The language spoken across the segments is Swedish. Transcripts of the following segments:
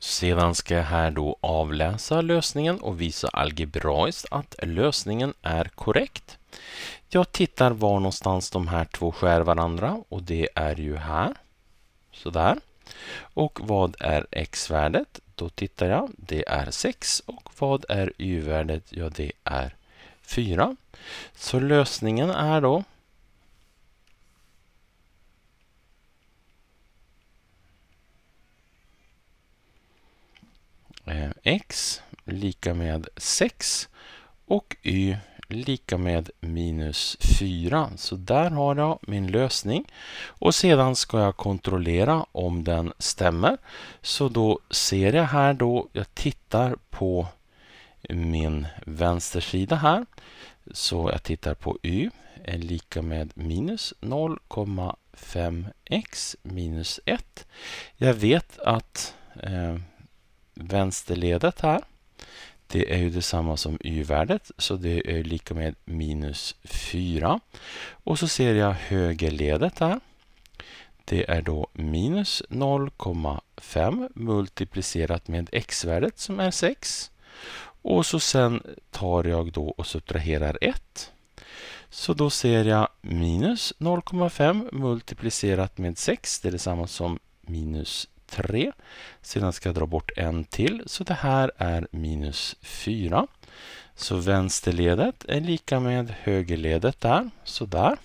Sedan ska jag här då avläsa lösningen och visa algebraiskt att lösningen är korrekt. Jag tittar var någonstans de här två skär varandra och det är ju här. Sådär. Och vad är x-värdet? Då tittar jag, det är 6 och vad är y-värdet? Ja, det är 4. Så lösningen är då x lika med 6 och y lika med minus 4. Så där har jag min lösning. Och sedan ska jag kontrollera om den stämmer. Så då ser jag här då, jag tittar på min vänstersida här. Så jag tittar på y är lika med minus 0,5x minus 1. Jag vet att eh, vänsterledet här. Det är ju detsamma som y-värdet, så det är lika med minus 4. Och så ser jag högerledet här. Det är då minus 0,5 multiplicerat med x-värdet som är 6. Och så sen tar jag då och subtraherar 1. Så då ser jag minus 0,5 multiplicerat med 6, det är detsamma som minus 3. Sedan ska jag dra bort en till, så det här är minus 4. Så vänsterledet är lika med högerledet där, så där.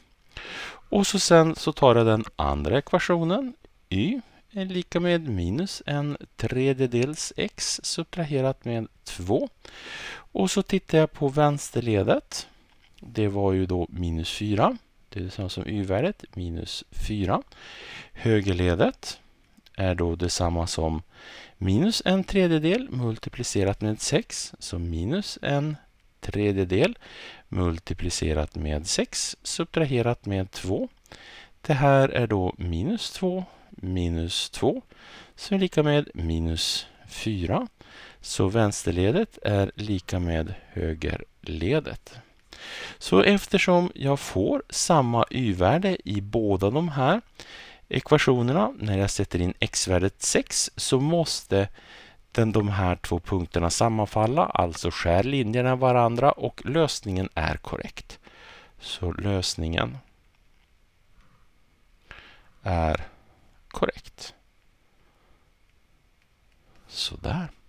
Och så sen så tar jag den andra ekvationen, y är lika med minus en tredjedels x subtraherat med 2. Och så tittar jag på vänsterledet. Det var ju då minus 4. Det är samma som y-värdet, minus 4. Högerledet är då detsamma som minus en tredjedel multiplicerat med 6. Så minus en tredjedel multiplicerat med 6 subtraherat med 2. Det här är då minus 2 minus 2 som är lika med minus 4. Så vänsterledet är lika med högerledet. Så eftersom jag får samma y-värde i båda de här ekvationerna. När jag sätter in x-värdet 6 så måste den, de här två punkterna sammanfalla, alltså skär linjerna varandra och lösningen är korrekt. Så lösningen är korrekt. Sådär.